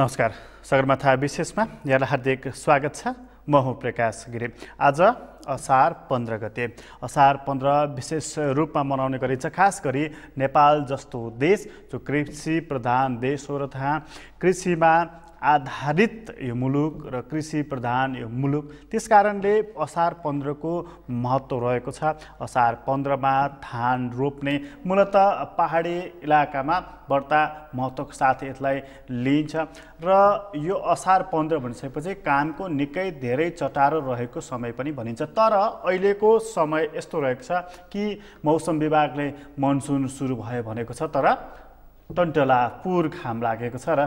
नमस्कार सगरमाथा विशेषमा यहाँलाई हार्दिक स्वागत छ म हुँ प्रकाश गिरी आज असार पन्ध्र गते असार पन्ध्र विशेष रूपमा मनाउने गरिन्छ खास गरी नेपाल जस्तो देश जो कृषि प्रधान देश हो र त्यहाँ कृषिमा आधारित यो मुलुक र कृषि प्रधान यो मुलुक त्यस कारणले असार पन्ध्रको महत्त्व रहेको छ असार पन्ध्रमा धान रोप्ने मूलत पहाडी इलाकामा बढ्ता महत्त्वको साथ यसलाई लिइन्छ र यो असार पन्ध्र भनिसकेपछि कामको निकै धेरै चटारो रहेको समय पनि भनिन्छ तर अहिलेको समय यस्तो रहेको छ कि मौसम विभागले मनसुन सुरु भयो भनेको छ तर टन्टला पुर घाम लागेको छ र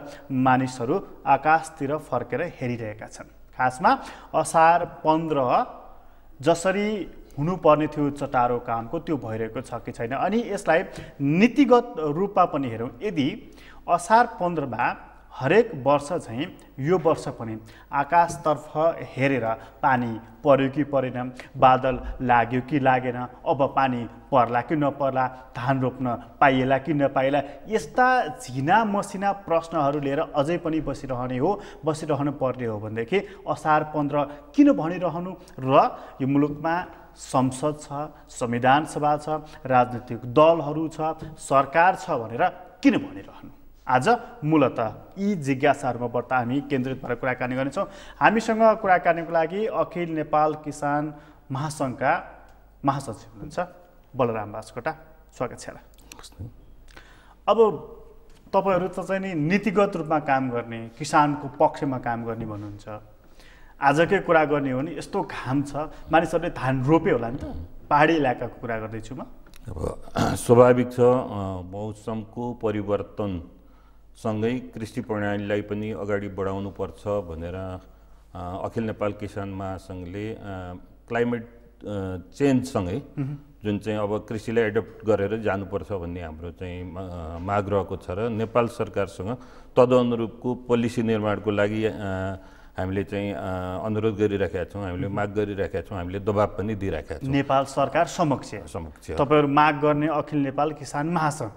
मानिसहरू आकाशतिर फर्केर हेरिरहेका छन् खासमा असार पन्ध्र जसरी हुनुपर्ने थियो चटारो कामको त्यो भइरहेको छ कि छैन अनि यसलाई नीतिगत रूपमा पनि हेरौँ यदि असार पन्ध्रमा हरेक वर्ष चाहिँ यो वर्ष पनि आकाशतर्फ हेरेर पानी पर्यो कि परेन बादल लाग्यो कि लागेन अब पानी पर्ला कि नपर्ला धान रोप्न पाइएला कि नपाइएला यस्ता झिना मसिना प्रश्नहरू लिएर अझै पनि बसिरहने हो बसिरहनु पर्ने हो भनेदेखि असार पन्ध्र किन भनिरहनु र यो मुलुकमा संसद छ संविधान सभा छ राजनीतिक दलहरू छ सरकार छ भनेर किन भनिरहनु आज मूलत यी जिज्ञासाहरूमा जिज्ञासाहरूमाबाट हामी केन्द्रित भएर कुराकानी गर्नेछौँ हामीसँग कुराकानीको लागि अखिल नेपाल किसान महासङ्घका महासचिव हुनुहुन्छ बलराम बासकोटा स्वागत छ अब तपाईँहरू त चाहिँ नि नीतिगत रूपमा काम गर्ने किसानको पक्षमा काम गर्ने भन्नुहुन्छ आजकै कुरा गर्ने हो भने यस्तो घाम छ मानिसहरूले धान रोपे होला नि त पाहाडी इलाकाको कुरा गर्दैछु म अब स्वाभाविक छ मौसमको परिवर्तन सँगै कृषि प्रणालीलाई पनि अगाडि बढाउनुपर्छ भनेर अखिल नेपाल किसान महासङ्घले क्लाइमेट चेन्जसँगै जुन चाहिँ अब कृषिलाई एडप्ट गरेर जानुपर्छ भन्ने हाम्रो चाहिँ माग रहेको छ र नेपाल सरकारसँग तदनुरूपको पोलिसी निर्माणको लागि हामीले चाहिँ अनुरोध गरिराखेका छौँ हामीले माग गरिराखेका छौँ हामीले दबाब पनि दिइराखेका छौँ नेपाल सरकार समक्ष समक्ष तपाईँहरू माग गर्ने अखिल नेपाल किसान महासङ्घ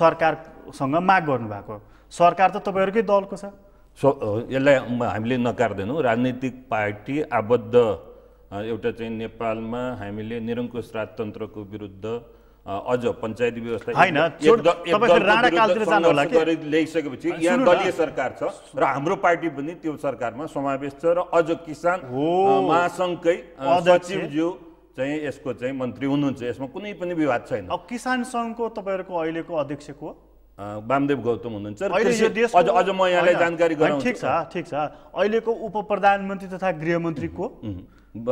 सरकार सरकारसँग माग गर्नुभएको सरकार त तपाईँहरूकै दलको छ सो यसलाई हामीले नकार्दैनौँ राजनीतिक पार्टी आबद्ध एउटा चाहिँ नेपालमा हामीले निरङ्कुश राजतन्त्रको विरुद्ध अझ पञ्चायत व्यवस्था होइन ल्याइसकेपछि यहाँ दलीय सरकार छ र हाम्रो पार्टी पनि त्यो सरकारमा समावेश छ र अझ किसान हो महासङ्घकै सचिवज्यू चाहिँ यसको चाहिँ मन्त्री हुनुहुन्छ यसमा कुनै पनि विवाद छैन किसान सङ्घको तपाईँहरूको अहिलेको अध्यक्षको वामदेव गौतम हुनुहुन्छ अझ म यहाँलाई जानकारी गराउँछु ठिक छ ठिक छ अहिलेको उप प्रधानमन्त्री तथा गृहमन्त्रीको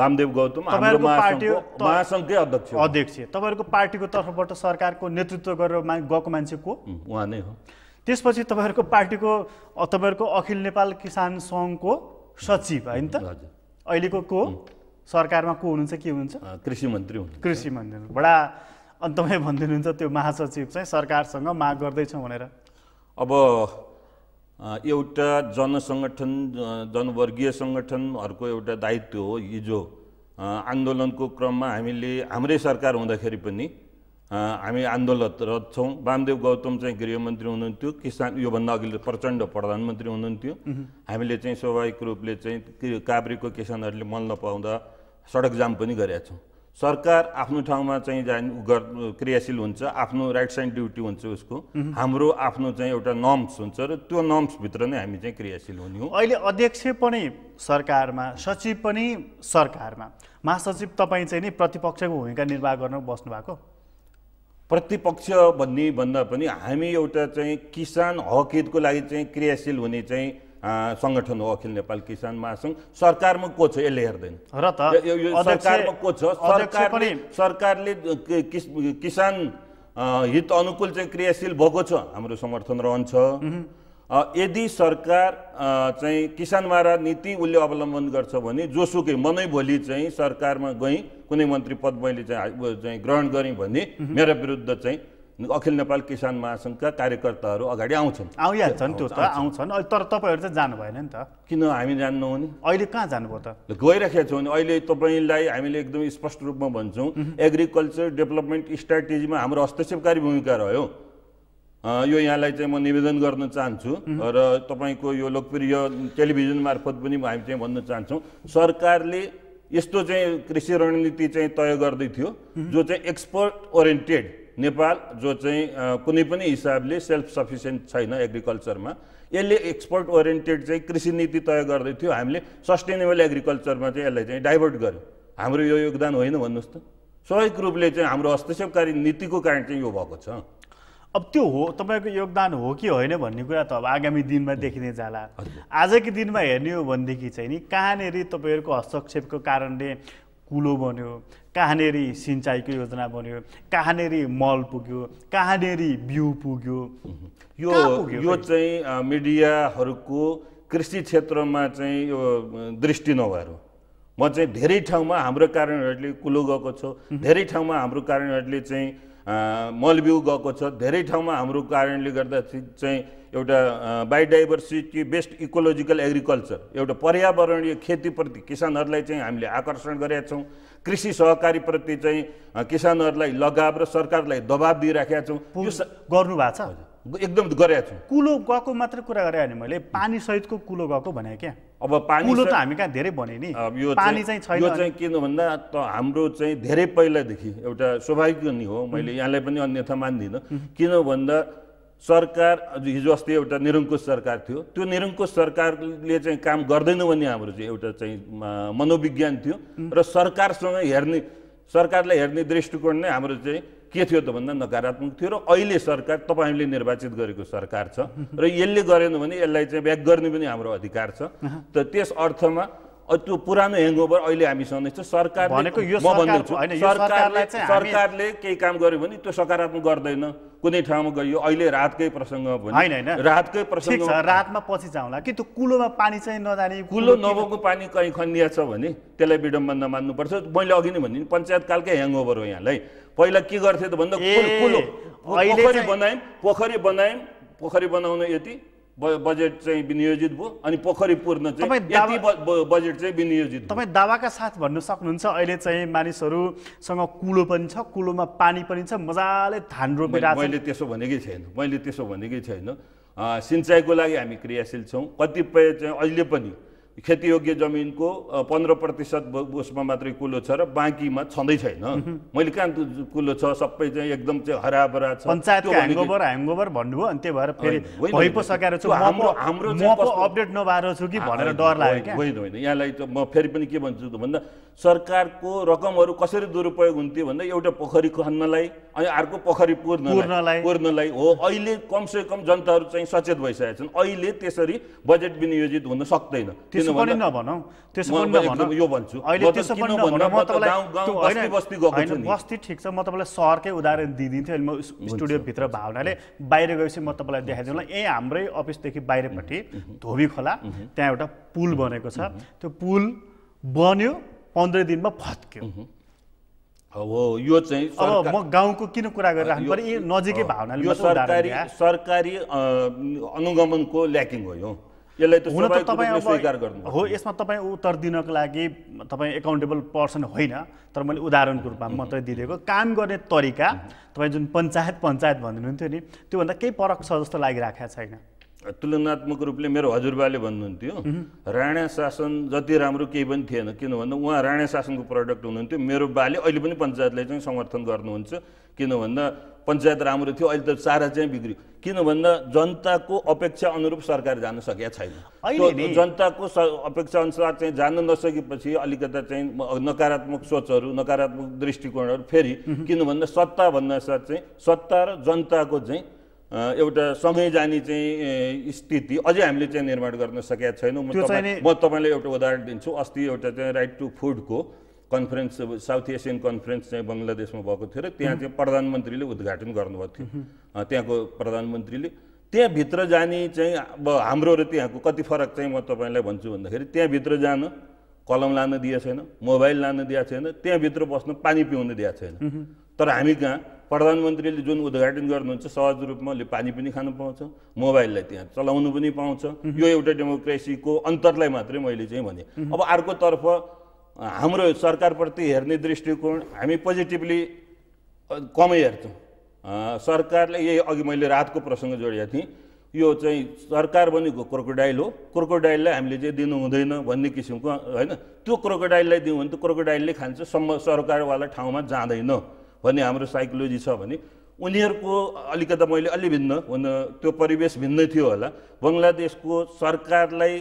वामदेव गौतम हाम्रो महासङ्घकै अध्यक्ष अध्यक्ष तपाईँहरूको पार्टीको तर्फबाट सरकारको नेतृत्व गरेर गएको मान्छे को उहाँ नै हो त्यसपछि तपाईँहरूको पार्टीको तपाईँहरूको अखिल नेपाल किसान सङ्घको सचिव होइन त अहिलेको को सरकारमा को हुनुहुन्छ के हुनुहुन्छ कृषि मन्त्री हुनुहुन्छ कृषि मन्त्री बडा अन्तमै भनिदिनुहुन्छ त्यो महासचिव चाहिँ सरकारसँग माग गर्दैछौँ भनेर अब एउटा जनसङ्गठन जनवर्गीय सङ्गठनहरूको एउटा दायित्व हो हिजो आन्दोलनको क्रममा हामीले हाम्रै सरकार हुँदाखेरि पनि हामी आन्दोलनरत छौँ वामदेव गौतम चाहिँ गृहमन्त्री हुनुहुन्थ्यो किसान योभन्दा अघिल्लो प्रचण्ड प्रधानमन्त्री हुनुहुन्थ्यो हामीले चाहिँ स्वाभाविक रूपले चाहिँ काभ्रेको किसानहरूले मन नपाउँदा सडक जाम पनि गरेका छौँ सरकार आफ्नो ठाउँमा चाहिँ जाने क्रियाशील हुन्छ आफ्नो राइट साइड ड्युटी हुन्छ उसको हाम्रो आफ्नो चाहिँ एउटा नर्म्स हुन्छ र त्यो नर्म्सभित्र नै हामी चाहिँ क्रियाशील हुने हो अहिले अध्यक्ष पनि सरकारमा सचिव पनि सरकारमा महासचिव तपाईँ चाहिँ नि प्रतिपक्षको भूमिका निर्वाह गर्न बस्नु भएको प्रतिपक्ष भन्ने भन्दा पनि हामी एउटा चाहिँ किसान हकितको लागि चाहिँ क्रियाशील हुने चाहिँ सङ्गठन हो अखिल नेपाल किसान महासङ्घ सरकारमा को छ यसले हेर्दैन र त सरकारमा को छ सरकारले सरकारले किसान हित अनुकूल चाहिँ क्रियाशील भएको छ हाम्रो समर्थन रहन्छ यदि सरकार चाहिँ किसान मारा नीति उसले अवलम्बन गर्छ भने जोसुकै मनै भोलि चाहिँ सरकारमा गएँ कुनै मन्त्री पद मैले चाहिँ ग्रहण गरेँ भने मेरो विरुद्ध चाहिँ अखिल नेपाल किसान महासङ्घका कार्यकर्ताहरू अगाडि आउँछन् आइहाल्छन् त्यो त आउँछन् अहिले तर तपाईँहरू चाहिँ जानु भएन नि त किन हामी जान्नु नि अहिले कहाँ जानुभयो त गइराखेका छौँ नि अहिले तपाईँलाई हामीले एकदम स्पष्ट रूपमा भन्छौँ एग्रिकल्चर डेभलपमेन्ट स्ट्राटेजीमा हाम्रो हस्तक्षेपकारी भूमिका रह्यो यो यहाँलाई चाहिँ म निवेदन गर्न चाहन्छु र तपाईँको यो लोकप्रिय टेलिभिजन मार्फत पनि हामी चाहिँ भन्न चाहन्छौँ सरकारले यस्तो चाहिँ कृषि रणनीति चाहिँ तय गर्दै थियो जो चाहिँ एक्सपर्ट ओरिएन्टेड नेपाल जो चाहिँ कुनै पनि हिसाबले सेल्फ सफिसियन्ट छैन एग्रिकल्चरमा यसले एक्सपोर्ट ओरिएन्टेड चाहिँ कृषि नीति तय गर्दै थियो हामीले सस्टेनेबल एग्रिकल्चरमा चाहिँ यसलाई चाहिँ डाइभर्ट गर्यो हाम्रो यो योगदान होइन भन्नुहोस् त स्वाभाविक रूपले चाहिँ हाम्रो हस्तक्षेपकारी नीतिको कारण चाहिँ यो भएको छ अब त्यो हो तपाईँको योगदान हो कि होइन भन्ने कुरा त अब आगामी दिनमा देखिने जाला आजकै दिनमा हेर्ने हो भनेदेखि चाहिँ नि कहाँनिर तपाईँहरूको हस्तक्षेपको कारणले कुलो बन्यो कहाँनेरि सिँचाइको योजना बन्यो कहाँनेरि मल पुग्यो कहाँनेरि बिउ पुग्यो यो यो चाहिँ मिडियाहरूको कृषि क्षेत्रमा चाहिँ यो दृष्टि नभएर म चाहिँ धेरै ठाउँमा हाम्रो कारणहरूले कुलो गएको छ धेरै ठाउँमा हाम्रो कारणहरूले चाहिँ मलबिउ गएको छ धेरै ठाउँमा हाम्रो कारणले गर्दा चाहिँ एउटा बायोडाइभर्सिटी बेस्ट इकोलोजिकल एग्रिकल्चर एउटा पर्यावरणीय खेतीप्रति किसानहरूलाई चाहिँ हामीले आकर्षण गरेका छौँ कृषि सहकारीप्रति चाहिँ किसानहरूलाई लगाव र सरकारलाई दबाब दिइराखेका छौँ गर्नु भएको छ एकदम गरेका छौँ कुलो गएको मात्रै कुरा गरेँ भने मैले पानी सहितको कुलो गएको भने क्या अब पानी कुलो त हामी कहाँ धेरै भने नि यो पानी चाहिँ छैन यो चाहिँ किन भन्दा त हाम्रो चाहिँ धेरै पहिलादेखि एउटा स्वाभाविक नि हो मैले यहाँलाई पनि अन्यथा मान्दिनँ किन भन्दा सरकार हिजो अस्ति एउटा निरङ्कुश सरकार थियो त्यो निरङ्कुश सरकारले चाहिँ काम गर्दैन भन्ने हाम्रो चाहिँ एउटा चाहिँ मनोविज्ञान थियो र सरकारसँग हेर्ने सरकारलाई हेर्ने दृष्टिकोण नै हाम्रो चाहिँ के थियो त भन्दा नकारात्मक थियो र अहिले सरकार तपाईँले निर्वाचित गरेको सरकार छ र यसले गरेन भने यसलाई चाहिँ ब्याक गर्ने पनि हाम्रो अधिकार छ त त्यस अर्थमा त्यो पुरानो ह्याङओभर अहिले हामीसँग छ सरकार सरकारले सरकारले केही काम गर्यो भने त्यो सकारात्मक गर्दैन कुनै ठाउँमा गयो अहिले रातकै प्रसङ्ग रातकै प्रसङ्ग रातमा पछि जाउँला कि त्यो कुलोमा पानी चाहिँ नजाने कुलो नभएको पानी कहीँ खनिया छ भने त्यसलाई विडम्बन नमान्नुपर्छ मैले अघि नै भने पञ्चायतकालकै ह्याङओभर हो यहाँलाई पहिला के गर्थे त भन्दा कुलो पोखरी बनायौँ पोखरी बनायौँ पोखरी बनाउन यति बजेट चाहिँ विनियोजित भयो अनि पोखरी पूर्ण चाहिँ बजेट चाहिँ विनियोजित तपाईँ दावाका साथ भन्न सक्नुहुन्छ अहिले चाहिँ मानिसहरूसँग कुलो पनि छ कुलोमा पानी पनि छ मजाले धान रोपिरहेको मैले त्यसो भनेकै छैन मैले त्यसो भनेकै छैन सिँचाइको लागि हामी क्रियाशील छौँ कतिपय चाहिँ अहिले पनि खेतीयोग्य जमिनको पन्ध्र प्रतिशत उसमा मात्रै कुलो छ र बाँकीमा छँदै छैन मैले कहाँ कुलो छ सबै चाहिँ एकदम चाहिँ हराभरा छ पञ्चायतको ह्याङ्गोभर ह्याङ्गोभर भन्नुभयो अनि त्यही भएर फेरि भइ पो सकेर छु हाम्रो हाम्रो अपडेट नभएर छु कि भनेर डर लाग्यो होइन होइन यहाँलाई त म फेरि पनि के भन्छु त भन्दा सरकारको रकमहरू कसरी दुरुपयोग हुन्थ्यो भन्दा एउटा पोखरी खन्नलाई अनि अर्को पोखरी पूर्णलाई पूर्णलाई हो अहिले कमसे कम जनताहरू चाहिँ सचेत भइसकेका छन् अहिले त्यसरी बजेट विनियोजित हुन सक्दैन त्यसो पनि नभनौँ त्यसो पनि नभनौँ यो भन्छु अहिले त्यसो पनि म तपाईँलाई बस्ती गएको छु बस्ती ठिक छ म तपाईँलाई सहरकै उदाहरण दिइदिन्थेँ अनि म स्टुडियोभित्र भावनाले बाहिर गएपछि म तपाईँलाई देखाइदिउँला ए हाम्रै अफिसदेखि बाहिरपट्टि धोबी खोला त्यहाँ एउटा पुल बनेको छ त्यो पुल बन्यो पन्ध्र दिनमा फत्क्यो हो यो चाहिँ अब म गाउँको किन कुरा गरिराख्नु पऱ्यो नजिकै भावनाले यो सरकारी सरकारी अनुगमनको ल्याकिङ हो यो यसलाई त हुन त तपाईँ स्वीकार गर्नु हो यसमा तपाईँ उत्तर दिनको लागि तपाईँ एकाउन्टेबल पर्सन होइन तर मैले उदाहरणको रूपमा मात्रै दिइदिएको काम गर्ने तरिका तपाईँ जुन पञ्चायत पञ्चायत भनिदिनुहुन्थ्यो नि त्योभन्दा केही फरक छ जस्तो लागिरहेको छैन तुलनात्मक रूपले मेरो हजुरबाले भन्नुहुन्थ्यो राणा शासन जति राम्रो केही पनि थिएन भन्दा उहाँ राणा शासनको प्रडक्ट हुनुहुन्थ्यो मेरो बाले अहिले पनि पञ्चायतलाई चाहिँ समर्थन गर्नुहुन्छ किन भन्दा पञ्चायत राम्रो थियो अहिले त सारा चाहिँ बिग्रियो किन भन्दा जनताको अपेक्षा अनुरूप सरकार जान सकेका छैन जनताको अपेक्षा अनुसार चाहिँ जान नसकेपछि अलिकता चाहिँ नकारात्मक सोचहरू नकारात्मक दृष्टिकोणहरू फेरि किन भन्दा सत्ता भन्नासाथ चाहिँ सत्ता र जनताको चाहिँ एउटा सँगै जाने चाहिँ स्थिति अझै हामीले चाहिँ निर्माण गर्न सकेका छैनौँ म तपाईँलाई एउटा उदाहरण दिन्छु अस्ति एउटा चाहिँ राइट टु फुडको कन्फरेन्स साउथ एसियन कन्फरेन्स चाहिँ बङ्गलादेशमा भएको थियो र त्यहाँ चाहिँ प्रधानमन्त्रीले उद्घाटन गर्नुभएको थियो त्यहाँको प्रधानमन्त्रीले त्यहाँभित्र जाने चाहिँ अब हाम्रो र त्यहाँको कति फरक चाहिँ म तपाईँलाई भन्छु भन्दाखेरि त्यहाँभित्र जान कलम लान दिएको छैन मोबाइल लान दिएको छैन त्यहाँभित्र बस्न पानी पिउन दिएको छैन तर हामी कहाँ प्रधानमन्त्रीले जुन उद्घाटन गर्नुहुन्छ सहज रूपमा उसले पानी पनि खानु पाउँछ मोबाइललाई त्यहाँ चलाउनु पनि पाउँछ यो एउटा डेमोक्रेसीको अन्तरलाई मात्रै मैले चाहिँ भने अब अर्कोतर्फ हाम्रो सरकारप्रति हेर्ने दृष्टिकोण हामी पोजिटिभली कमै हेर्छौँ सरकारले यही अघि मैले रातको प्रसङ्ग जोडेको थिएँ यो चाहिँ सरकार भनेको क्रोकोडाइल हो क्रोकोडाइललाई हामीले चाहिँ दिनु हुँदैन भन्ने किसिमको होइन त्यो क्रोकोडाइललाई दिउँ भने त क्रोकोडाइलले खान्छ सम्म सरकारवाला ठाउँमा जाँदैन भन्ने हाम्रो साइकोलोजी छ भने उनीहरूको अलिकता मैले अलि भिन्न हुन त्यो परिवेश भिन्नै थियो होला बङ्गलादेशको सरकारलाई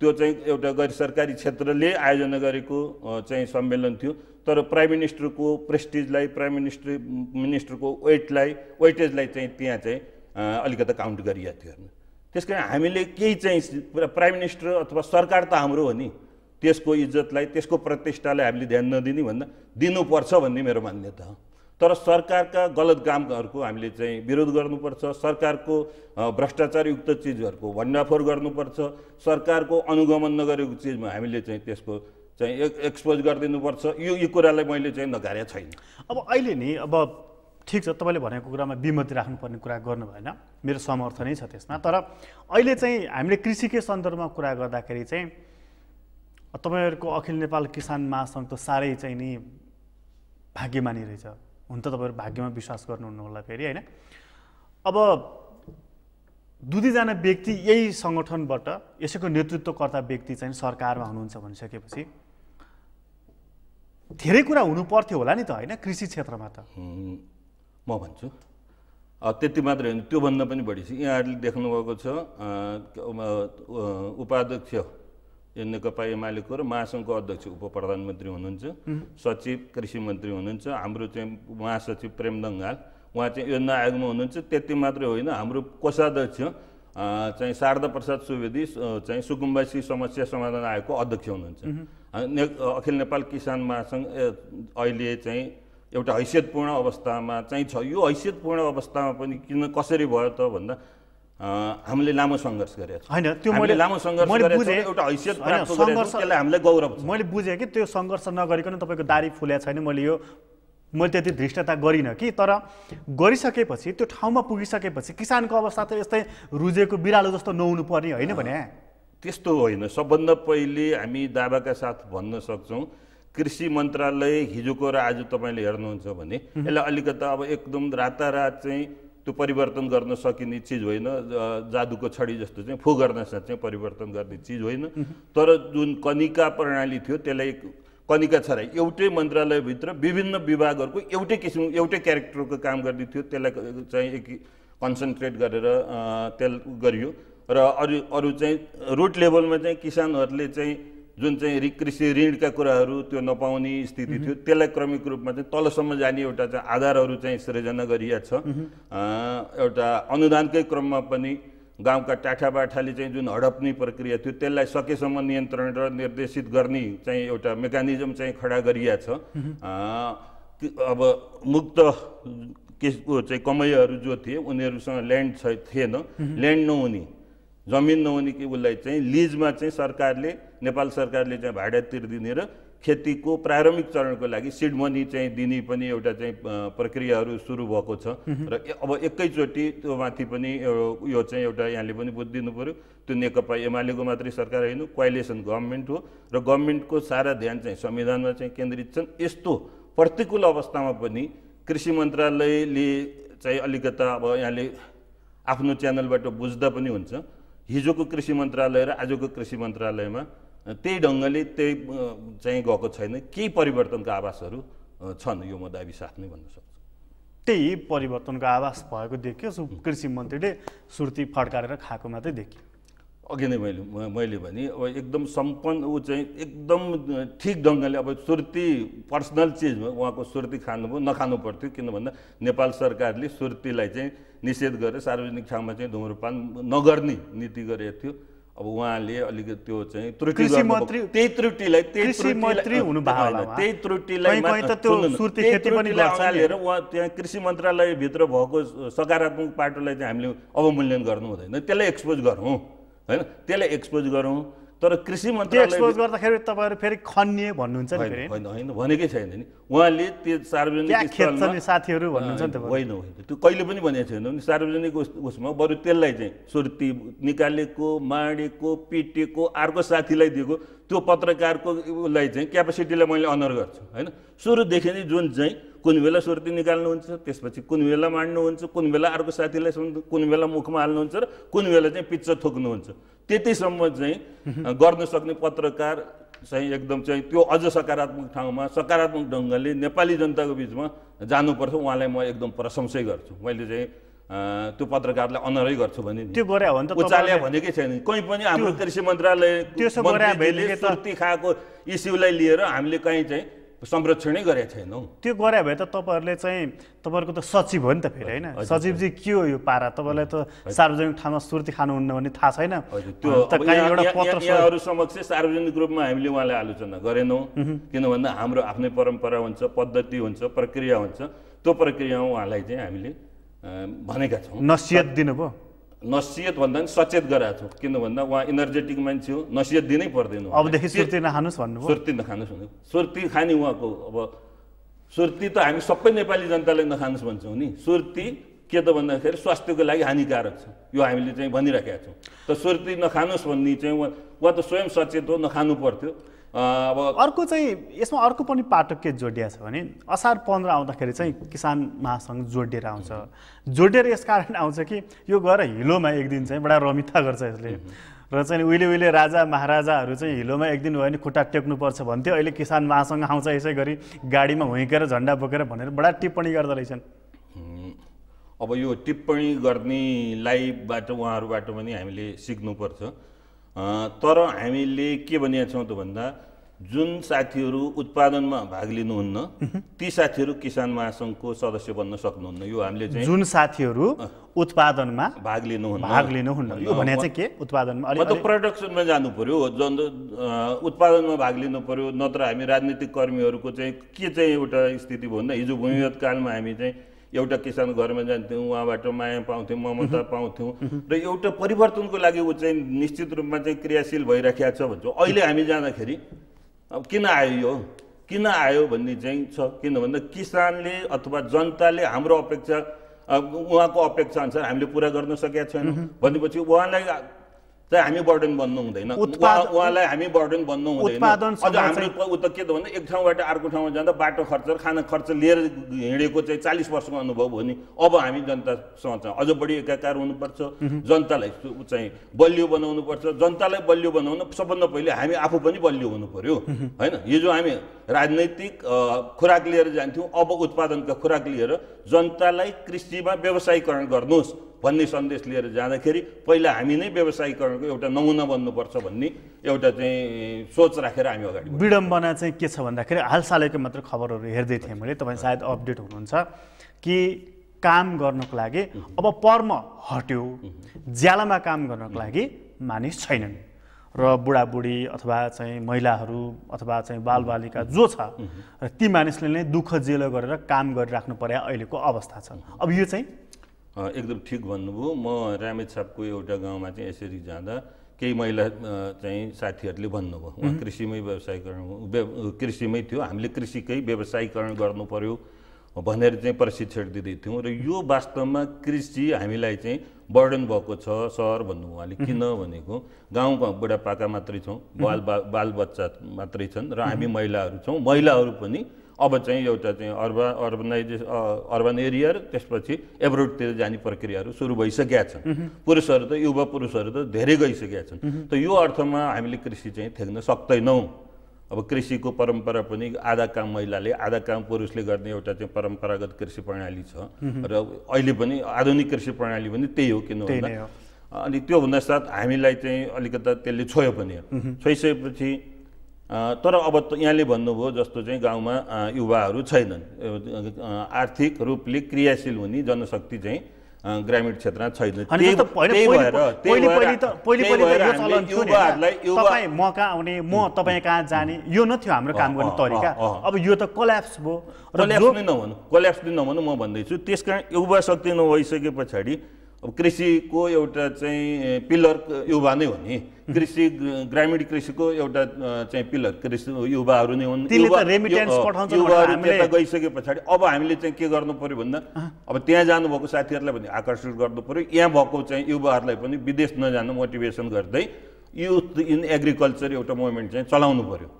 त्यो चाहिँ एउटा गैर सरकारी क्षेत्रले आयोजना गरेको चाहिँ सम्मेलन थियो तर प्राइम मिनिस्टरको प्रेस्टिजलाई प्राइम मिनिस्टर मिनिस्टरको वेटलाई वेटेजलाई चाहिँ त्यहाँ चाहिँ अलिकति काउन्ट गरिएको थियो हेर्नु त्यस कारण हामीले केही चाहिँ प्राइम मिनिस्टर अथवा सरकार त हाम्रो हो नि त्यसको इज्जतलाई त्यसको प्रतिष्ठालाई हामीले ध्यान नदिने भन्दा दिनुपर्छ भन्ने मेरो मान्यता हो तर सरकारका गलत कामहरूको हामीले चाहिँ विरोध गर्नुपर्छ सरकारको भ्रष्टाचारयुक्त चिजहरूको भण्डाफोर गर्नुपर्छ सरकारको अनुगमन नगरेको चिजमा हामीले चाहिँ त्यसको चाहिँ एक्सपोज गरिदिनुपर्छ यो यो कुरालाई मैले चाहिँ नकारे छैन अब अहिले नि अब ठिक छ तपाईँले भनेको कुरामा विमति राख्नुपर्ने कुरा गर्नु भएन मेरो नै छ त्यसमा तर अहिले चाहिँ हामीले कृषिकै सन्दर्भमा कुरा गर्दाखेरि चाहिँ तपाईँहरूको अखिल नेपाल किसान महासङ्घ त साह्रै चाहिँ नि भाग्यमानी रहेछ हुन त तपाईँहरू भाग्यमा विश्वास गर्नुहुन्न होला फेरि होइन अब दुई दुईजना व्यक्ति यही सङ्गठनबाट यसैको नेतृत्वकर्ता व्यक्ति चाहिँ सरकारमा हुनुहुन्छ भनिसकेपछि धेरै कुरा हुनु पर्थ्यो होला नि त होइन कृषि क्षेत्रमा त म भन्छु त्यति मात्र होइन त्योभन्दा पनि बढी छ यहाँहरूले देख्नुभएको छ उपाध्यक्ष नेकपा एमालेको र महासङ्घको अध्यक्ष उप प्रधानमन्त्री हुनुहुन्छ सचिव कृषि मन्त्री हुनुहुन्छ हाम्रो चाहिँ महासचिव प्रेम दङ्गाल उहाँ चाहिँ योजना आयोगमा हुनुहुन्छ त्यति मात्रै होइन हाम्रो कोषाध्यक्ष चाहिँ शारदा प्रसाद सुवेदी चाहिँ सुकुम्बासी समस्या समाधान आयोगको अध्यक्ष हुनुहुन्छ ने अखिल नेपाल किसान महासङ्घ अहिले चाहिँ एउटा हैसियतपूर्ण अवस्थामा चाहिँ छ यो हैसियतपूर्ण अवस्थामा पनि किन कसरी भयो त भन्दा हामीले लामो सङ्घर्ष गरेको होइन त्यो मैले लामो सङ्घर्ष एउटा हैसियत हामीलाई गौरव मैले बुझेँ कि त्यो सङ्घर्ष नगरिकन तपाईँको दारी फुल्या छैन मैले यो मैले त्यति धृष्टता गरिनँ कि तर गरिसकेपछि त्यो ठाउँमा पुगिसकेपछि किसानको अवस्था त यस्तै रुजेको बिरालो जस्तो नहुनु पर्ने होइन भने त्यस्तो होइन सबभन्दा पहिले हामी दावाका साथ भन्न सक्छौँ कृषि मन्त्रालय हिजोको र आज तपाईँले हेर्नुहुन्छ भने यसलाई अलिकता अब एकदम रातारात चाहिँ त्यो परिवर्तन गर्न सकिने चिज होइन जादुको छडी जस्तो चाहिँ फो गर्न चाहिँ परिवर्तन गर्ने चिज होइन तर जुन कनिका प्रणाली थियो त्यसलाई कनिका छराई एउटै मन्त्रालयभित्र विभिन्न विभागहरूको एउटै किसिम एउटै क्यारेक्टरको काम गर्ने थियो त्यसलाई चाहिँ एक कन्सन्ट्रेट गरेर त्यस गरियो र अरू अरू चाहिँ रुट लेभलमा चाहिँ किसानहरूले चाहिँ जुन चाहिँ रि कृषि ऋणका कुराहरू त्यो नपाउने स्थिति थियो त्यसलाई क्रमिक रूपमा चाहिँ तलसम्म जाने एउटा चाहिँ आधारहरू चाहिँ सृजना गरिएको छ एउटा अनुदानकै क्रममा पनि गाउँका टाठा बाठाले चाहिँ जुन हडप्ने प्रक्रिया थियो त्यसलाई सकेसम्म नियन्त्रण र निर्देशित गर्ने चाहिँ एउटा मेकानिजम चाहिँ खडा गरिएको छ अब मुक्त के चाहिँ कमैहरू जो थिए उनीहरूसँग ल्यान्ड छ थिएन ल्यान्ड नहुने जमिन नहुने कि उसलाई चाहिँ लिजमा चाहिँ सरकारले नेपाल सरकारले चाहिँ भाडा तिर्दिने र खेतीको प्रारम्भिक चरणको लागि सिड मनी चाहिँ दिने पनि एउटा चाहिँ प्रक्रियाहरू सुरु भएको छ र अब एकैचोटि त्यो माथि पनि यो चाहिँ एउटा यहाँले पनि बुझिदिनु पऱ्यो त्यो नेकपा एमालेको मात्रै सरकार होइन कोइलेसन गभर्मेन्ट हो र गभर्मेन्टको सारा ध्यान चाहिँ संविधानमा चाहिँ केन्द्रित छन् यस्तो प्रतिकूल अवस्थामा पनि कृषि मन्त्रालयले चाहिँ अलिकता अब यहाँले आफ्नो च्यानलबाट बुझ्दा पनि हुन्छ हिजोको कृषि मन्त्रालय र आजको कृषि मन्त्रालयमा त्यही ढङ्गले त्यही चाहिँ गएको छैन केही परिवर्तनका आवासहरू छन् यो म दाबी साथ नै भन्न सक्छु त्यही परिवर्तनको आवास भएको देखियो कृषि मन्त्रीले सुर्ती फड्काएर खाएको मात्रै देखियो अघि नै मैले मैले भने अब एकदम सम्पन्न ऊ चाहिँ एकदम ठिक ढङ्गले अब सुर्ती पर्सनल चिजमा उहाँको सुर्ती खानुभयो नखानु पर्थ्यो किन भन्दा नेपाल सरकारले सुर्तीलाई चाहिँ निषेध गरेर सार्वजनिक ठाउँमा चाहिँ धुम्रपान नगर्ने नीति गरेको थियो अब उहाँले अलिकति त्यो चाहिँ त्रुटि त्यही त्रुटिलाई त्यही त्रुटिलाई हालेर उहाँ त्यहाँ कृषि मन्त्रालयभित्र भएको सकारात्मक पाटोलाई चाहिँ हामीले अवमूल्यन गर्नु हुँदैन त्यसलाई एक्सपोज गरौँ होइन त्यसलाई एक्सपोज गरौँ तर कृषि मन्त्री एक्सपोज गर्दाखेरि तपाईँहरू फेरि खनिए भन्नुहुन्छ होइन होइन भनेकै छैन नि उहाँले त्यो सार्वजनिक साथीहरू भन्नुहुन्छ नि त होइन होइन त्यो कहिले पनि भनेको छैन नि सार्वजनिक उसमा बरु त्यसलाई चाहिँ सुर्ती निकालेको माडेको पिटेको अर्को साथीलाई दिएको त्यो पत्रकारको उसलाई चाहिँ क्यापेसिटीलाई मैले अनर गर्छु होइन सुरुदेखि नै जुन चाहिँ कुन बेला सुर्ती निकाल्नुहुन्छ त्यसपछि कुन बेला माड्नुहुन्छ कुन बेला अर्को साथीलाई सुन्नु कुन बेला मुखमा हाल्नुहुन्छ र कुन बेला चाहिँ पिच्च थुक्नुहुन्छ त्यतिसम्म चाहिँ गर्न सक्ने पत्रकार चाहिँ एकदम चाहिँ त्यो अझ सकारात्मक ठाउँमा सकारात्मक ढङ्गले नेपाली जनताको बिचमा जानुपर्छ उहाँलाई म एकदम प्रशंसै गर्छु मैले चाहिँ त्यो पत्रकारलाई अनरै गर्छु भने त्यो गरे हो भने त उचाल्या भनेकै छैन कहीँ पनि हाम्रो कृषि मन्त्रालय त्यो खाएको इस्युलाई लिएर हामीले कहीँ चाहिँ संरक्षणै गरेको थिएनौँ त्यो गरे भए त तपाईँहरूले चाहिँ तपाईँहरूको त सचिव हो नि त फेरि होइन सचिवजी के हो यो पारा तपाईँलाई त सार्वजनिक ठाउँमा सुर्ती खानुहुन्न भन्ने थाहा छैन त्यो समक्ष सार्वजनिक रूपमा हामीले उहाँलाई आलोचना गरेनौँ किन हाम्रो आफ्नै परम्परा हुन्छ पद्धति हुन्छ प्रक्रिया हुन्छ त्यो प्रक्रियामा उहाँलाई चाहिँ हामीले भनेका छौँ नसिहत दिनुभयो नसिहत भन्दा पनि सचेत गराएको छु किन भन्दा उहाँ इनर्जेटिक मान्छे हो नसिहत दिनै पर्दैन अबदेखि सुर्ती नखानुहोस् भन्नु सुर्ती नखानुहोस् भन्नु सुर्ती खाने उहाँको अब सुर्ती त हामी सबै नेपाली जनताले नखानुहोस् भन्छौँ नि सुर्ती के त भन्दाखेरि स्वास्थ्यको लागि हानिकारक छ यो हामीले चाहिँ भनिराखेका छौँ त सुर्ती नखानुहोस् भन्ने चाहिँ उहाँ उहाँ त स्वयं सचेत हो नखानु पर्थ्यो अब अर्को चाहिँ यसमा अर्को पनि पाटो के जोडिया छ भने असार पन्ध्र आउँदाखेरि चाहिँ किसान महासङ्घ जोडिएर आउँछ जोडिएर यस कारण आउँछ कि यो गएर हिलोमा एक दिन चाहिँ बडा रमिता गर्छ यसले र चाहिँ उहिले उहिले राजा महाराजाहरू चाहिँ हिलोमा एक दिन भयो भने खुट्टा टेक्नुपर्छ भन्थ्यो अहिले किसान महासङ्घ आउँछ यसै गरी गाडीमा हुँकेर झन्डा बोकेर भनेर बडा टिप्पणी गर्दो रहेछन् अब यो टिप्पणी गर्नेलाई लाइफबाट उहाँहरूबाट पनि हामीले सिक्नुपर्छ तर हामीले के भनिएका छौँ त भन्दा जुन साथीहरू उत्पादनमा भाग लिनुहुन्न ती साथीहरू किसान महासङ्घको सदस्य बन्न सक्नुहुन्न यो हामीले चाहिँ जुन साथीहरू उत्पादनमा भाग लिनुहुन्न भाग लिनुहुन्न यो भने चाहिँ के उत्पादनमा त प्रडक्सनमा जानु पर्यो जन उत्पादनमा भाग लिनु पर्यो नत्र हामी राजनीतिक कर्मीहरूको चाहिँ के चाहिँ एउटा स्थिति भन्दा हिजो भूमिगत कालमा हामी चाहिँ एउटा किसान घरमा जान्थ्यौँ उहाँबाट माया पाउँथ्यौँ ममता पाउँथ्यौँ र एउटा परिवर्तनको लागि ऊ चाहिँ निश्चित रूपमा चाहिँ क्रियाशील भइराखेको छ भन्छौँ अहिले हामी जाँदाखेरि अब किन आयो यो किन आयो भन्ने चाहिँ छ किन भन्दा किसानले अथवा जनताले हाम्रो अपेक्षा उहाँको अपेक्षा अनुसार हामीले पुरा गर्न सकेका छैनौँ भनेपछि उहाँलाई चाहिँ हामी बर्डन बन्नु हुँदैन उहाँलाई हामी बर्डन बन्नु हुँदैन अझ हाम्रो उता के त भन्दा एक ठाउँबाट अर्को ठाउँमा जाँदा बाटो खर्च खाना खर्च लिएर हिँडेको चाहिँ चालिस वर्षको अनुभव हो नि अब हामी जनतासँग चाहिँ अझ बढी एकाकार हुनुपर्छ जनतालाई चाहिँ बलियो बनाउनुपर्छ जनतालाई बलियो बनाउन सबभन्दा पहिले हामी आफू पनि बलियो हुनु पर्यो होइन हिजो हामी राजनैतिक खुराक लिएर जान्थ्यौँ अब उत्पादनका खुराक लिएर जनतालाई कृषिमा व्यवसायीकरण गर्नुहोस् भन्ने सन्देश लिएर जाँदाखेरि पहिला हामी नै व्यवसायीकरणको एउटा नमुना बन्नुपर्छ भन्ने एउटा चाहिँ सोच राखेर हामी अगाडि विडम्बना चाहिँ के छ भन्दाखेरि हालसालैको मात्र खबरहरू हेर्दै थिएँ मैले तपाईँ सायद अपडेट हुनुहुन्छ कि काम गर्नको लागि अब पर्म हट्यो ज्यालामा काम गर्नको लागि मानिस छैनन् र बुढाबुढी अथवा चाहिँ महिलाहरू अथवा चाहिँ बालबालिका जो छ र ती मानिसले नै दुःख जेलो गरेर काम गरिराख्नु पर्या अहिलेको अवस्था छ अब यो चाहिँ एकदम ठिक भन्नुभयो म रामेद सापको एउटा गाउँमा चाहिँ यसरी जाँदा केही महिला चाहिँ साथीहरूले भन्नुभयो उहाँ कृषिमै व्यवसायीकरण कृषिमै थियो हामीले कृषिकै व्यवसायीकरण गर्नु पऱ्यो भनेर चाहिँ प्रशिक्षण दिँदैथ्यौँ र यो वास्तवमा कृषि हामीलाई चाहिँ बर्डन भएको छ सहर भन्नु उहाँले किन भनेको गाउँका बुढापाका मात्रै छौँ बाल बा बालबच्चा मात्रै छन् र हामी महिलाहरू छौँ महिलाहरू पनि अब चाहिँ एउटा चाहिँ अर्बन अर्बनाइजेस अर्बन एरिया र त्यसपछि एब्रोडतिर जाने प्रक्रियाहरू सुरु भइसकेका छन् पुरुषहरू त युवा पुरुषहरू त धेरै गइसकेका छन् त यो अर्थमा हामीले कृषि चाहिँ थ्याक्न सक्दैनौँ अब कृषिको परम्परा पनि आधा काम महिलाले आधा काम पुरुषले गर्ने एउटा चाहिँ परम्परागत कृषि प्रणाली छ र अहिले पनि आधुनिक कृषि प्रणाली पनि त्यही हो किन अनि त्यो हुनासाथ हामीलाई चाहिँ अलिकता त्यसले छोयो पनि छोइसकेपछि तर अब यहाँले भन्नुभयो जस्तो चाहिँ गाउँमा युवाहरू छैनन् आर्थिक रूपले क्रियाशील हुने जनशक्ति चाहिँ ग्रामीण क्षेत्रमा छैन तपाईँ म कहाँ आउने म तपाईँ कहाँ जाने यो न थियो हाम्रो काम गर्ने तरिका अब यो त कोल्याप्स भयो कोल्याप्स नै नभनौँ कोल्याप्स नै नभनौँ म भन्दैछु त्यस कारण युवा शक्ति नभइसके पछाडि अब कृषिको एउटा चाहिँ पिलर युवा नै हो नि कृषि ग्रामीण कृषिको एउटा चाहिँ पिलर कृषि युवाहरू नै हुन् युवाहरू त्यता गइसके पछाडि अब हामीले चाहिँ के गर्नु पऱ्यो भन्दा अब त्यहाँ जानुभएको साथीहरूलाई पनि आकर्षित गर्नु पऱ्यो यहाँ भएको चाहिँ युवाहरूलाई पनि विदेश नजानु मोटिभेसन गर्दै युथ इन एग्रिकल्चर एउटा मुभमेन्ट चाहिँ चलाउनु पऱ्यो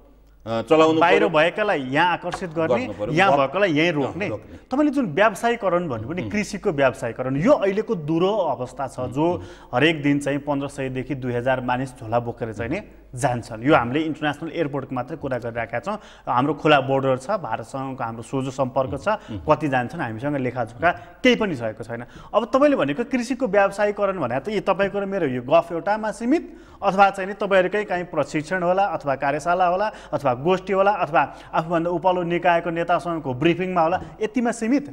चलाउनु बाहिर भएकालाई यहाँ आकर्षित गर्ने यहाँ भएकोलाई यहीँ रोक्ने तपाईँले जुन व्यवसायीकरण भन्यो भने कृषिको व्यवसायीकरण यो अहिलेको दुरो अवस्था छ जो हरेक दिन चाहिँ पन्ध्र सयदेखि दुई हजार मानिस झोला बोकेर चाहिँ नि जान्छन् यो हामीले इन्टरनेसनल एयरपोर्टको मात्रै कुरा गरिरहेका छौँ हाम्रो खुला बोर्डर छ भारतसँगको हाम्रो सोझो सम्पर्क छ कति जान्छन् हामीसँग लेखाजोखा केही पनि भएको छैन अब तपाईँले भनेको कृषिको व्यवसायीकरण भने त यो तपाईँको र मेरो यो गफ एउटामा सीमित अथवा चाहिँ नि तपाईँहरूकै काहीँ प्रशिक्षण होला अथवा कार्यशाला होला अथवा गोष्ठी होला अथवा आफूभन्दा उपलो निकायको नेतासँगको ब्रिफिङमा होला यतिमा सीमित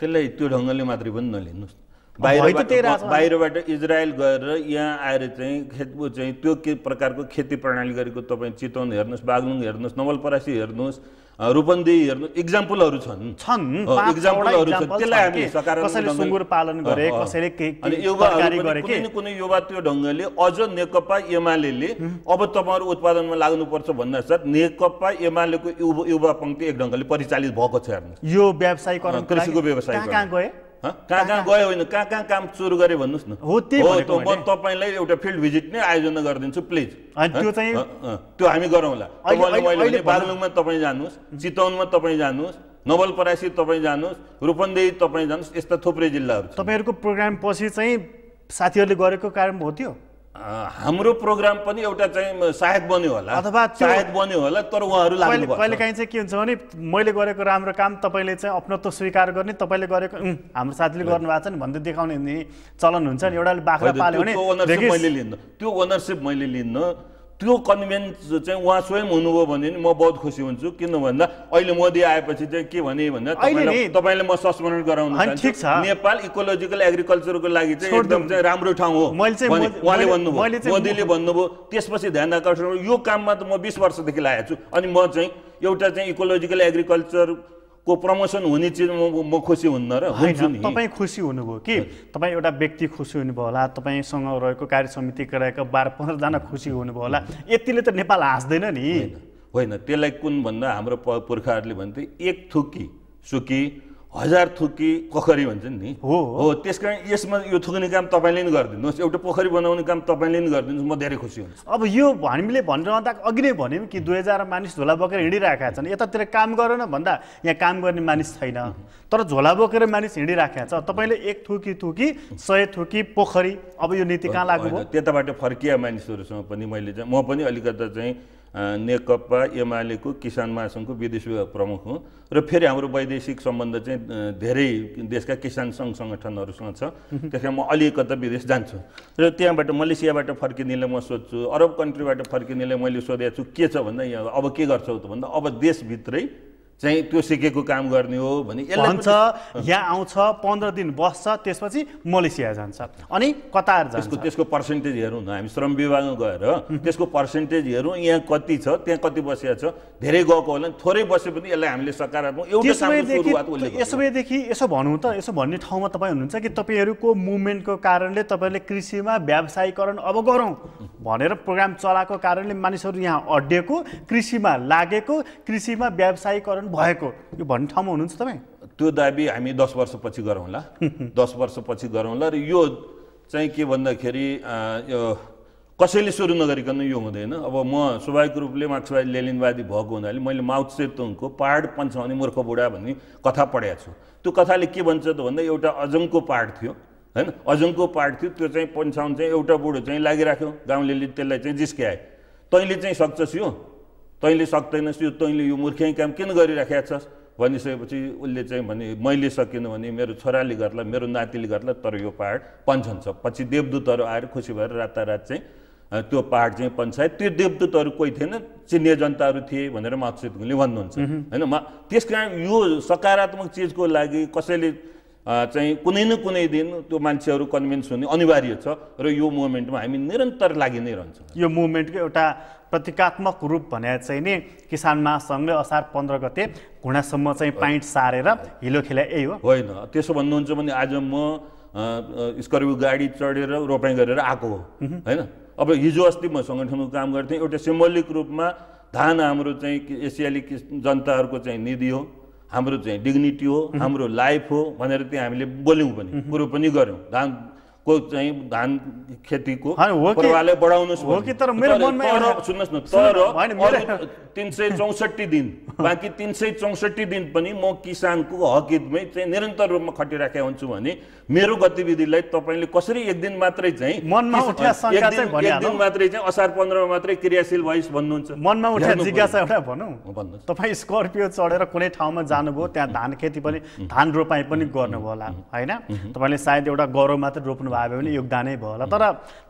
त्यसलाई त्यो ढङ्गले मात्रै पनि नलिनुहोस् बाहिरबाट इजरायल गएर यहाँ आएर चाहिँ खेत चाहिँ त्यो के प्रकारको खेती प्रणाली गरेको तपाईँ चितवन हेर्नुहोस् बागलुङ हेर्नुहोस् नवलपरासी हेर्नुहोस् रूपन्दी हेर्नु इक्जाम्पलहरू छन् छन् इक्जाम्पलहरू छन् त्यसलाई हामी सुँगुर पालन गरे कसैले अनि युवाहरू कुनै कुनै युवा त्यो ढङ्गले अझ नेकपा एमाले अब तपाईँहरू उत्पादनमा लाग्नुपर्छ भन्दा साथ नेकपा एमालेको युवा युवा पङ्क्ति एक ढङ्गले परिचालित भएको छ हेर्नु यो व्यवसायीकरण कृषिको व्यवसाय कहाँ गए कहाँ कहाँ गयो होइन कहाँ कहाँ काम सुरु गरे भन्नुहोस् न हो त्यो म तपाईँलाई एउटा फिल्ड भिजिट नै आयोजना गरिदिन्छु प्लिज त्यो चाहिँ त्यो हामी गरौँला बागलुङमा तपाईँ जानुहोस् चितवनमा तपाईँ जानुहोस् नवलपरासी तपाईँ जानुहोस् रूपन्देही तपाईँ जानुहोस् यस्ता थुप्रै जिल्लाहरू तपाईँहरूको प्रोग्राम पछि चाहिँ साथीहरूले गरेको कारण हो त्यो हाम्रो प्रोग्राम पनि एउटा चाहिँ सायद बन्यो होला अथवा सायद बन्यो होला तर उहाँहरू कहिले काहीँ चाहिँ के हुन्छ भने मैले गरेको राम्रो काम तपाईँले चाहिँ अपनत्व स्वीकार गर्ने तपाईँले गरेको हाम्रो साथीले गर्नुभएको छ नि भन्दै देखाउने चलन हुन्छ नि एउटा बाख्रा पाल्यो भने त्यो ओनरसिप मैले लिन्न त्यो कन्भिन्स चाहिँ उहाँ स्वयं हुनुभयो भने म बहुत खुसी हुन्छु किन भन्दा अहिले मोदी आएपछि चाहिँ के भने भन्दा तपाईँले म सस्मरण गराउनु छ नेपाल इकोलोजिकल एग्रिकल्चरको लागि चाहिँ एकदम चाहिँ राम्रो ठाउँ हो उहाँले भन्नुभयो मोदीले भन्नुभयो त्यसपछि ध्यान आकर्षण यो काममा त म बिस वर्षदेखि लागेको छु अनि म चाहिँ एउटा चाहिँ इकोलोजिकल एग्रिकल्चर को प्रमोसन हुने चिज म खुसी हुन्न र तपाईँ खुसी हुनुभयो कि तपाईँ एउटा व्यक्ति खुसी हुनुभयो होला तपाईँसँग रहेको कार्य समिति गराएको बाह्र पन्ध्रजना खुसी हुनुभयो होला यतिले त नेपाल हाँस्दैन नि होइन त्यसलाई कुन भन्दा हाम्रो पुर्खाहरूले भन्थे एक थुकी सुकी हजार थुकी पोखरी भन्छ नि हो हो त्यस कारण यसमा यो थुक्ने काम तपाईँले नि गरिदिनुहोस् एउटा पोखरी बनाउने काम तपाईँले नि गरिदिनुहोस् म धेरै खुसी हुन्छु अब यो हामीले भनिरहँदा अघि नै भन्यौँ कि दुई हजार मानिस झोला बोकेर हिँडिरहेका छन् यतातिर काम गरेन भन्दा यहाँ काम गर्ने मानिस छैन तर झोला बोकेर मानिस हिँडिरहेका छ तपाईँले एक थुकी थुकी सय थुकी पोखरी अब यो नीति कहाँ लाग्यो त्यताबाट फर्किया मानिसहरूसँग पनि मैले म पनि अलिकता चाहिँ नेकपा एमालेको किसान महासङ्घको विदेश विभाग प्रमुख हुँ र फेरि हाम्रो वैदेशिक सम्बन्ध चाहिँ धेरै देशका किसान सङ्घ सङ्गठनहरूसँग छ त्यसमा म अलिकता विदेश जान्छु र त्यहाँबाट मलेसियाबाट फर्किनेले म सोध्छु अरब कन्ट्रीबाट फर्किनेले मैले सोधेको छु के छ भन्दा यहाँ अब के गर्छौ त भन्दा अब देशभित्रै चाहिँ त्यो सिकेको काम गर्ने हो भने भन्छ या आउँछ पन्ध्र दिन बस्छ त्यसपछि मलेसिया जान्छ अनि कतार जान्छ त्यसको त्यसको पर्सेन्टेज हेरौँ न हामी श्रम विभागमा गएर त्यसको पर्सेन्टेज हेरौँ यहाँ कति छ त्यहाँ कति बसेको छ धेरै गएको होला थोरै बसे पनि यसलाई हामीले सकारात्मक एउटा यसो भएदेखि यसो भनौँ त यसो भन्ने ठाउँमा तपाईँ हुनुहुन्छ कि तपाईँहरूको मुभमेन्टको कारणले तपाईँहरूले कृषिमा व्यवसायीकरण अब गरौँ भनेर प्रोग्राम चलाएको कारणले मानिसहरू यहाँ अड्डेको कृषिमा लागेको कृषिमा व्यवसायीकरण वातावरण भएको यो भन्ने ठाउँमा हुनुहुन्छ तपाईँ त्यो दाबी हामी दस वर्षपछि गरौँला दस वर्षपछि गरौँला र यो चाहिँ के भन्दाखेरि यो कसैले सुरु नगरिकन यो हुँदैन अब म स्वाभाविक रूपले मार्क्सवादी लेलिनवादी भएको हुनाले मैले माउथ सेतोङको पहाड पन्छाउने मूर्ख बुढा भन्ने कथा पढाएको छु त्यो कथाले के भन्छ त भन्दा एउटा अजङ्को पहाड थियो होइन अजङ्को पहाड थियो त्यो चाहिँ पन्छाउन चाहिँ एउटा बुढो चाहिँ लागिराख्यो गाउँले त्यसलाई चाहिँ जिस्क्याए तैँले चाहिँ सक्छस् यो तैँले सक्दैनस् यो तैँले यो मूर्खै काम किन गरिराखेका छस् भनिसकेपछि उसले चाहिँ भने मैले सकिनँ भने मेरो छोराले गर्ला मेरो नातिले गर्ला तर यो पाहाड पन्छन्छ पछि देवदूतहरू आएर खुसी भएर रातारात चाहिँ त्यो पाहाड चाहिँ पन्छायो त्यो देवदूतहरू कोही थिएन चिन्ने जनताहरू थिए भनेर माक्षित घुले भन्नुहुन्छ होइन म त्यस कारण यो सकारात्मक चिजको लागि कसैले चाहिँ कुनै न कुनै दिन त्यो मान्छेहरू कन्भिन्स हुने अनिवार्य छ र यो मुभमेन्टमा हामी निरन्तर लागि नै रहन्छौँ यो मुभमेन्टको एउटा प्रतीकात्मक रूप भने चाहिँ नि किसान महासङ्घले असार पन्ध्र गते घुँडासम्म चाहिँ पाइन्ट सारेर हिलो खेला यही हो होइन त्यसो भन्नुहुन्छ भने आज म स्कर्पियो गाडी चढेर रोपाइँ गरेर आएको हो होइन अब हिजो अस्ति म सङ्गठनको काम गर्थेँ एउटा सिम्बोलिक रूपमा धान हाम्रो चाहिँ एसियाली जनताहरूको चाहिँ निधि हो हाम्रो चाहिँ डिग्निटी हो हाम्रो लाइफ हो भनेर त्यहाँ हामीले बोल्यौँ पनि कुरो पनि गऱ्यौँ धान को चाहिँ धान खेतीको प्रभावले बढाउनुहोस् हो कि तर मेरो मनमा सुन्नुहोस् न तर तिन सय चौसठी दिन बाँकी तिन सय चौसठी दिन पनि म किसानको हकितमै चाहिँ निरन्तर रूपमा खटिराखेको हुन्छु भने मेरो गतिविधिलाई तपाईँले कसरी एक दिन मात्रै चाहिँ मनमा एक दिन मात्रै चाहिँ असार पन्ध्रमा मात्रै क्रियाशील भइस भन्नुहुन्छ मनमा उठ्या जिज्ञासा एउटा भनौँ तपाईँ स्कर्पियो चढेर कुनै ठाउँमा जानुभयो त्यहाँ धान खेती पनि धान रोपाई पनि गर्नुभयो होला होइन तपाईँले सायद एउटा गौरव मात्र रोप्नु भए भने योगदानै भयो होला तर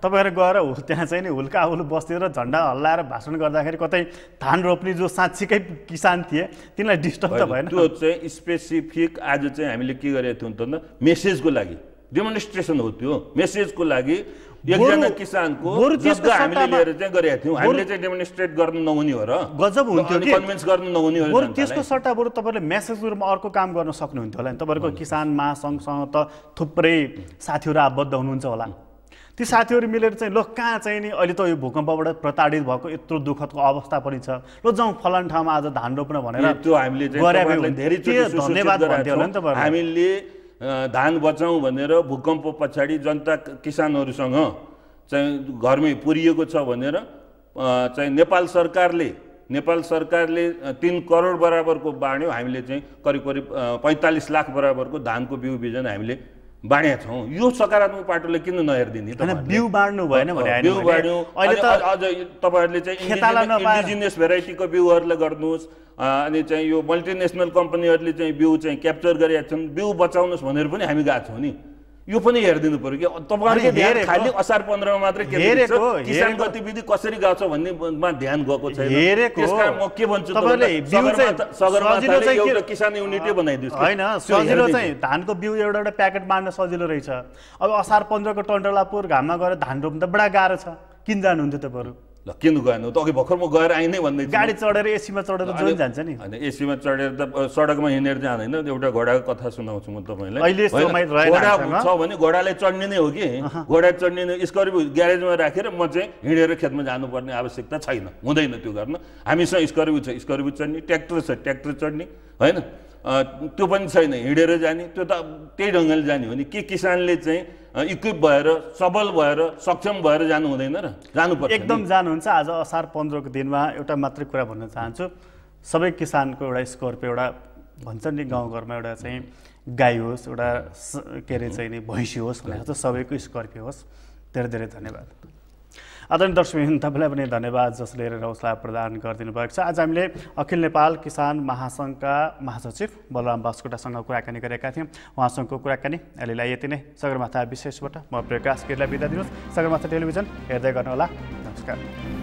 तपाईँहरू गएर त्यहाँ चाहिँ नि बस्ती बसेर झन्डा हल्लाएर भाषण गर्दाखेरि कतै धान रोप्ने जो साँच्चीकै किसान थिए तिनलाई डिस्टर्ब त भएन त्यो चाहिँ स्पेसिफिक आज चाहिँ हामीले के गरेका थियौँ त मेसेजको लागि डेमोन्स्ट्रेसन हो त्यो मेसेजको लागि एकजना किसानको हामीले लिएर चाहिँ गरेका थियौँ हामीले चाहिँ डेमोन्स्ट्रेट गर्नु नहुने हो र गजब हुन्थ्यो कन्भिन्स गर्नु नहुने हो बरु त्यसको सट्टा बरु तपाईँले म्यासेजको रूपमा अर्को काम गर्न सक्नुहुन्थ्यो होला नि तपाईँहरूको किसान महासङ्घसँग त थुप्रै साथीहरू आबद्ध हुनुहुन्छ होला ती साथीहरू मिलेर चाहिँ लो कहाँ चाहिँ नि अहिले त यो भूकम्पबाट प्रताडित भएको यत्रो दुःखको अवस्था पनि छ लो जाउँ फलान ठाउँमा आज धान रोप्न भनेर त्यो हामीले धेरै धन्यवाद हामीले धान बचाउँ भनेर भूकम्प पछाडि जनता किसानहरूसँग चाहिँ घरमै पुरिएको छ भनेर चाहिँ नेपाल सरकारले नेपाल सरकारले तिन करोड बराबरको बाँड्यो हामीले चाहिँ करिब करिब पैँतालिस लाख बराबरको धानको बिउ बिजन हामीले बाँडेका छौँ यो सकारात्मक पाटोले किन नहेरिदिने बिउ बाँड्नु भएन बिउ बाँड्यो अहिले त अझ तपाईँहरूले चाहिँ इन्डिजिनियस भेराइटीको बिउहरूले गर्नुहोस् अनि चाहिँ यो मल्टिनेसनल कम्पनीहरूले चाहिँ बिउ चाहिँ क्याप्चर गरेका छन् बिउ बचाउनुहोस् भनेर पनि हामी गएको छौँ नि यो पनि हेरिदिनु पऱ्यो कि तपाईँहरूले खालि असार पन्ध्रमा मात्रै किसान गतिविधि कसरी गएको छ भन्नेमा ध्यान गएको छैन म के भन्छु किसान युनिटै बनाइदिन्छु होइन सजिलो चाहिँ धानको बिउ एउटा एउटा प्याकेट बाँड्न सजिलो रहेछ अब असार पन्ध्रको टन्डलापुर घाममा गएर धान रोप्नु त बडा गाह्रो छ किन जानुहुन्थ्यो तपाईँहरू ल किन गएन त अघि भर्खर म गएर आइ नै भन्दै गाडी चढेर एसीमा चढेर जान जान्छ नि होइन एसीमा चढेर त सडकमा हिँडेर जाँदैन एउटा घोडाको कथा सुनाउँछु म तपाईँलाई घोडा छ भने घोडाले चढ्ने नै हो कि घोडा चढ्ने नै स्कर्पियो ग्यारेजमा राखेर म चाहिँ हिँडेर खेतमा जानुपर्ने आवश्यकता छैन हुँदैन त्यो गर्न हामीसँग स्कर्पियो छ स्कर्पियो चढ्ने ट्र्याक्टर छ ट्र्याक्टर चढ्ने होइन त्यो पनि छैन हिँडेर जाने त्यो त त्यही ढङ्गले जाने हो नि के किसानले चाहिँ इक्विप भएर सबल भएर सक्षम भएर जानु हुँदैन र जानु पर्छ एकदम जानुहुन्छ आज असार पन्ध्रको दिनमा एउटा मात्रै कुरा भन्न चाहन्छु सबै किसानको एउटा स्कोर्पियो एउटा भन्छ नि गाउँघरमा एउटा चाहिँ गाई होस् एउटा के अरे चाहिँ नि भैँसी होस् भनेर सबैको स्कर्पियो होस् धेरै धेरै धन्यवाद आदरणीय दर्शक तपाईँलाई पनि धन्यवाद जसले हेरेर प्रदान गरिदिनु भएको छ आज हामीले अखिल नेपाल किसान महासङ्घका महासचिव बलराम बास्कोटासँग कुराकानी गरेका थियौँ उहाँसँगको कुराकानी अहिलेलाई यति नै सगरमाथा विशेषबाट म प्रकाश गिरलाई बिदा दिनुहोस् सगरमाथा टेलिभिजन हेर्दै गर्नुहोला नमस्कार